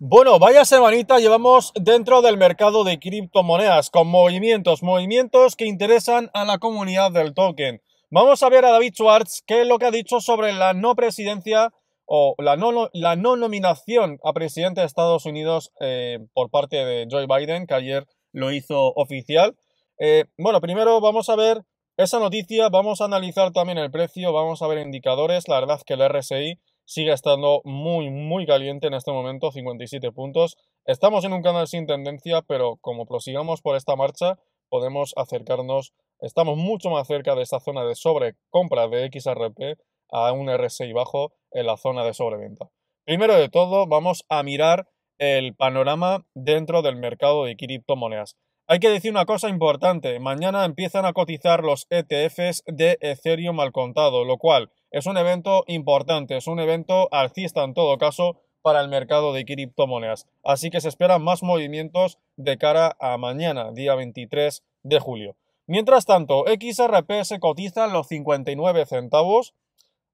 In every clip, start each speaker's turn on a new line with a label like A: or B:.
A: Bueno, vaya semanita llevamos dentro del mercado de criptomonedas con movimientos, movimientos que interesan a la comunidad del token. Vamos a ver a David Schwartz qué es lo que ha dicho sobre la no presidencia o la no, nominación a presidente de Estados Unidos eh, por parte de Joe Biden, que ayer lo hizo oficial. Eh, bueno, primero vamos a ver esa noticia, vamos a analizar también el precio, vamos a ver indicadores, la verdad que el RSI sigue estando muy, muy caliente en este momento, 57 puntos. Estamos en un canal sin tendencia, pero como prosigamos por esta marcha, podemos acercarnos, estamos mucho más cerca de esta zona de sobrecompra de XRP a un RSI bajo en la zona de sobreventa. Primero de todo, vamos a mirar el panorama dentro del mercado de criptomonedas. Hay que decir una cosa importante, mañana empiezan a cotizar los ETFs de Ethereum al contado, lo cual es un evento importante, es un evento alcista en todo caso para el mercado de criptomonedas. Así que se esperan más movimientos de cara a mañana, día 23 de julio. Mientras tanto, XRP se cotiza en los 59 centavos.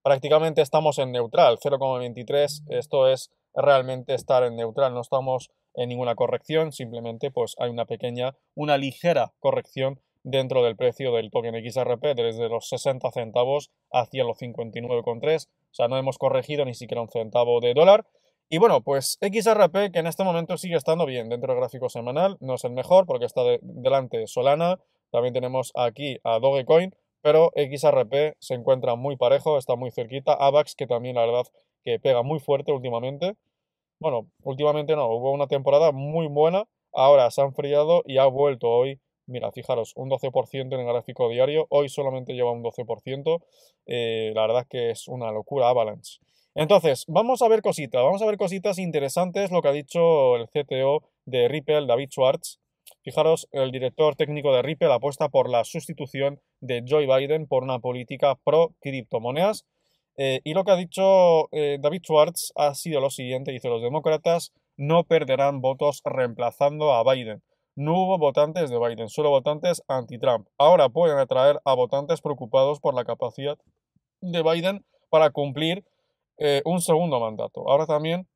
A: Prácticamente estamos en neutral, 0,23. Esto es realmente estar en neutral, no estamos en ninguna corrección, simplemente pues hay una pequeña, una ligera corrección dentro del precio del token XRP desde los 60 centavos hacia los 59,3. O sea, no hemos corregido ni siquiera un centavo de dólar. Y bueno, pues XRP que en este momento sigue estando bien dentro del gráfico semanal, no es el mejor porque está delante Solana, también tenemos aquí a Dogecoin, pero XRP se encuentra muy parejo, está muy cerquita, AVAX que también la verdad que pega muy fuerte últimamente. Bueno, últimamente no, hubo una temporada muy buena, ahora se ha enfriado y ha vuelto hoy. Mira, fijaros, un 12% en el gráfico diario, hoy solamente lleva un 12%, eh, la verdad es que es una locura Avalanche. Entonces, vamos a ver cositas, vamos a ver cositas interesantes, lo que ha dicho el CTO de Ripple, David Schwartz. Fijaros, el director técnico de Ripple apuesta por la sustitución de Joe Biden por una política pro criptomonedas eh, y lo que ha dicho eh, David Schwartz ha sido lo siguiente, dice, los demócratas no perderán votos reemplazando a Biden. No hubo votantes de Biden, solo votantes anti-Trump. Ahora pueden atraer a votantes preocupados por la capacidad de Biden para cumplir eh, un segundo mandato. Ahora también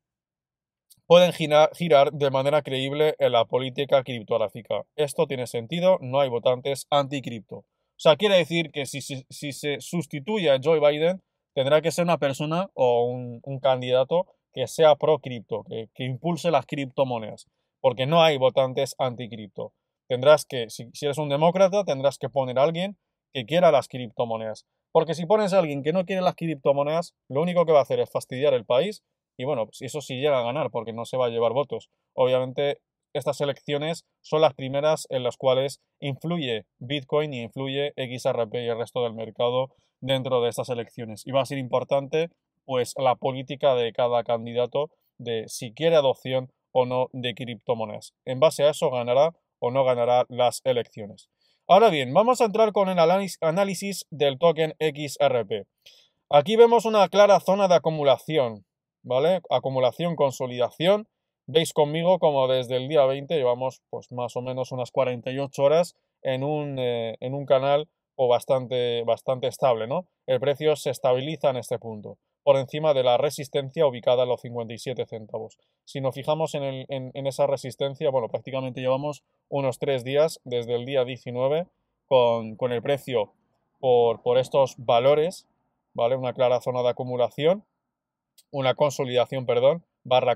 A: pueden girar, de manera creíble en la política criptográfica. Esto tiene sentido, no hay votantes anti-cripto. O sea, quiere decir que si se sustituye a Joe Biden, tendrá que ser una persona o un, candidato que sea pro cripto, que, impulse las criptomonedas, porque no hay votantes anticripto. Tendrás que, si, eres un demócrata, tendrás que poner a alguien que quiera las criptomonedas. Porque si pones a alguien que no quiere las criptomonedas, lo único que va a hacer es fastidiar el país y bueno, pues, eso sí llega a ganar porque no se va a llevar votos. Obviamente estas elecciones son las primeras en las cuales influye Bitcoin y influye XRP y el resto del mercado dentro de estas elecciones. Y va a ser importante pues la política de cada candidato de si quiere adopción o no de criptomonedas. En base a eso ganará o no ganará las elecciones. Ahora bien, vamos a entrar con el análisis del token XRP. Aquí vemos una clara zona de acumulación, ¿vale? Acumulación, consolidación veis conmigo como desde el día 20 llevamos pues más o menos unas 48 horas en un, eh, canal pues, bastante, bastante estable, ¿no? El precio se estabiliza en este punto, por encima de la resistencia ubicada en los 57 centavos. Si nos fijamos en, esa resistencia, bueno, prácticamente llevamos unos tres días desde el día 19 con, con el precio por, por estos valores, ¿vale? Una clara zona de acumulación, una consolidación, perdón, barra,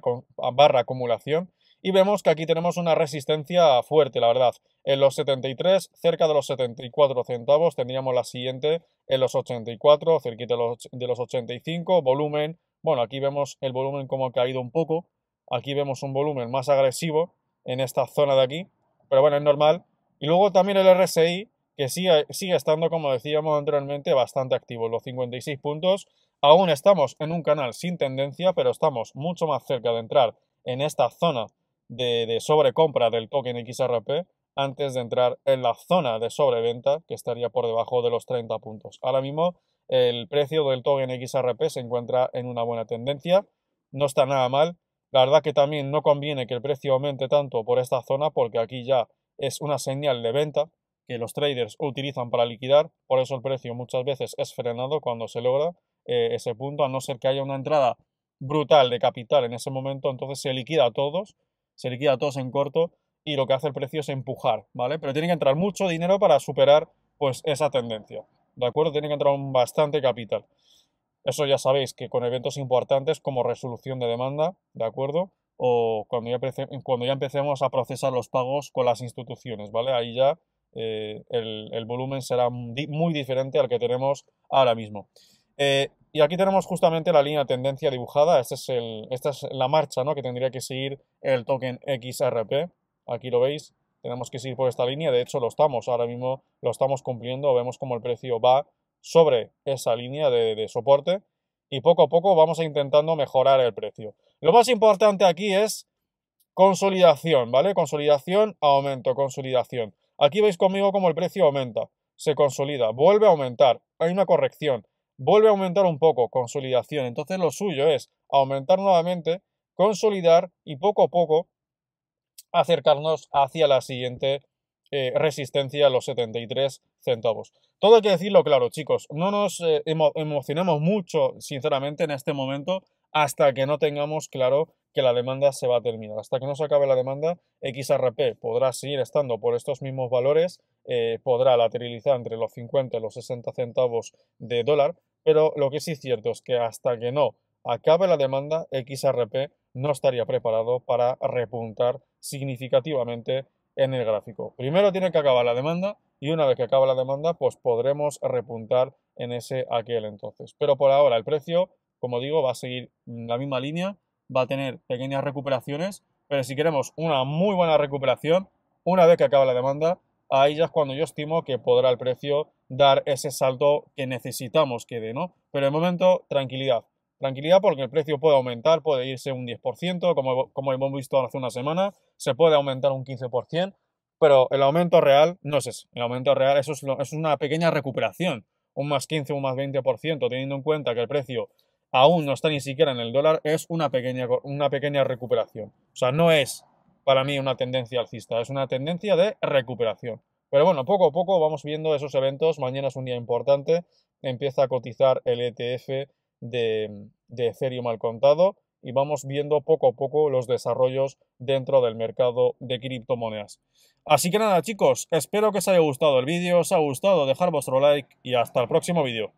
A: acumulación y vemos que aquí tenemos una resistencia fuerte, la verdad. En los 73, cerca de los 74 centavos, tendríamos la siguiente en los 84, cerquita de los 85, volumen. Bueno, aquí vemos el volumen como ha caído un poco. Aquí vemos un volumen más agresivo en esta zona de aquí, pero bueno, es normal. Y luego también el RSI, que sigue, sigue estando, como decíamos anteriormente, bastante activo, los 56 puntos. Aún estamos en un canal sin tendencia, pero estamos mucho más cerca de entrar en esta zona de, sobrecompra del token XRP antes de entrar en la zona de sobreventa que estaría por debajo de los 30 puntos. Ahora mismo el precio del token XRP se encuentra en una buena tendencia, no está nada mal. La verdad que también no conviene que el precio aumente tanto por esta zona porque aquí ya es una señal de venta que los traders utilizan para liquidar, por eso el precio muchas veces es frenado cuando se logra eh, ese punto, a no ser que haya una entrada brutal de capital en ese momento, entonces se liquida a todos, se liquida a todos en corto y lo que hace el precio es empujar, ¿vale? Pero tiene que entrar mucho dinero para superar pues esa tendencia, ¿de acuerdo? Tiene que entrar un bastante capital. Eso ya sabéis que con eventos importantes como resolución de demanda, ¿de acuerdo? O cuando ya, cuando ya empecemos a procesar los pagos con las instituciones, ¿vale? Ahí ya eh, el, el volumen será muy diferente al que tenemos ahora mismo. Eh, y aquí tenemos justamente la línea tendencia dibujada. Este es esta es la marcha ¿no? que tendría que seguir el token XRP. Aquí lo veis. Tenemos que seguir por esta línea. De hecho, lo estamos. Ahora mismo lo estamos cumpliendo. Vemos cómo el precio va sobre esa línea de, soporte. Y poco a poco vamos intentando mejorar el precio. Lo más importante aquí es consolidación, ¿vale? Consolidación, aumento, consolidación. Aquí veis conmigo cómo el precio aumenta, se consolida, vuelve a aumentar, hay una corrección, vuelve a aumentar un poco, consolidación. Entonces lo suyo es aumentar nuevamente, consolidar y poco a poco acercarnos hacia la siguiente eh, resistencia, los 73 centavos. Todo hay que decirlo claro, chicos, no nos eh, emocionamos mucho, sinceramente, en este momento, hasta que no tengamos claro que la demanda se va a terminar. Hasta que no se acabe la demanda, XRP podrá seguir estando por estos mismos valores, eh, podrá lateralizar entre los 50 y los 60 centavos de dólar, pero lo que sí es cierto es que hasta que no acabe la demanda, XRP no estaría preparado para repuntar significativamente en el gráfico. Primero tiene que acabar la demanda y una vez que acabe la demanda, pues podremos repuntar en ese aquel entonces. Pero por ahora el precio, como digo, va a seguir la misma línea, va a tener pequeñas recuperaciones, pero si queremos una muy buena recuperación, una vez que acabe la demanda, ahí ya es cuando yo estimo que podrá el precio dar ese salto que necesitamos que dé, ¿no? Pero de momento, tranquilidad. Tranquilidad porque el precio puede aumentar, puede irse un 10%, como, como hemos visto hace una semana, se puede aumentar un 15%, pero el aumento real no es si El aumento real eso es, una pequeña recuperación, un más 15, un más 20%, teniendo en cuenta que el precio aún no está ni siquiera en el dólar, es una pequeña, una pequeña recuperación. O sea, no es para mí una tendencia alcista, es una tendencia de recuperación. Pero bueno, poco a poco vamos viendo esos eventos. Mañana es un día importante. Empieza a cotizar el ETF de, de Ethereum al contado y vamos viendo poco a poco los desarrollos dentro del mercado de criptomonedas. Así que nada chicos, espero que os haya gustado el vídeo, os ha gustado dejar vuestro like y hasta el próximo vídeo.